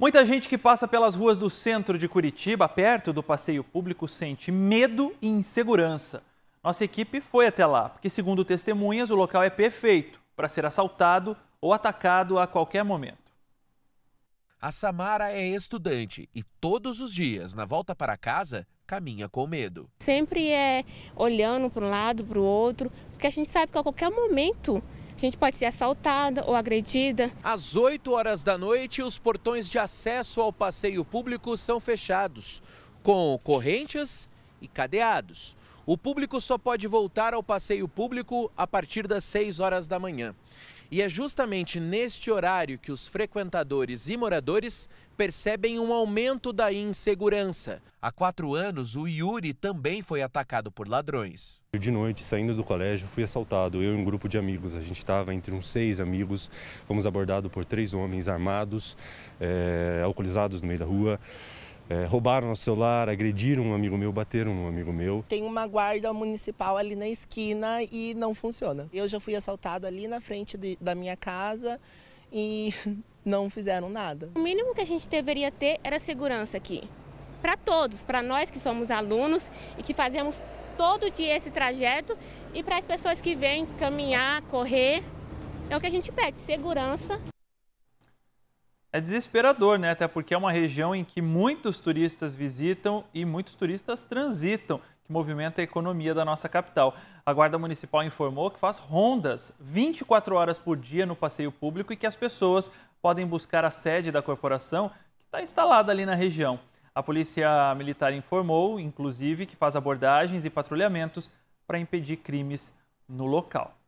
Muita gente que passa pelas ruas do centro de Curitiba, perto do passeio público, sente medo e insegurança. Nossa equipe foi até lá, porque, segundo testemunhas, o local é perfeito para ser assaltado ou atacado a qualquer momento. A Samara é estudante e todos os dias, na volta para casa, caminha com medo. Sempre é olhando para um lado, para o outro, porque a gente sabe que a qualquer momento a gente pode ser assaltada ou agredida. Às 8 horas da noite, os portões de acesso ao passeio público são fechados, com correntes e cadeados. O público só pode voltar ao passeio público a partir das 6 horas da manhã. E é justamente neste horário que os frequentadores e moradores percebem um aumento da insegurança. Há quatro anos, o Yuri também foi atacado por ladrões. De noite, saindo do colégio, fui assaltado, eu e um grupo de amigos. A gente estava entre uns seis amigos, fomos abordados por três homens armados, é, alcoolizados no meio da rua. É, roubaram o celular, agrediram um amigo meu, bateram um amigo meu. Tem uma guarda municipal ali na esquina e não funciona. Eu já fui assaltada ali na frente de, da minha casa e não fizeram nada. O mínimo que a gente deveria ter era segurança aqui. Para todos, para nós que somos alunos e que fazemos todo dia esse trajeto e para as pessoas que vêm caminhar, correr. É o que a gente pede, segurança. É desesperador, né? Até porque é uma região em que muitos turistas visitam e muitos turistas transitam, que movimenta a economia da nossa capital. A Guarda Municipal informou que faz rondas 24 horas por dia no passeio público e que as pessoas podem buscar a sede da corporação que está instalada ali na região. A Polícia Militar informou, inclusive, que faz abordagens e patrulhamentos para impedir crimes no local.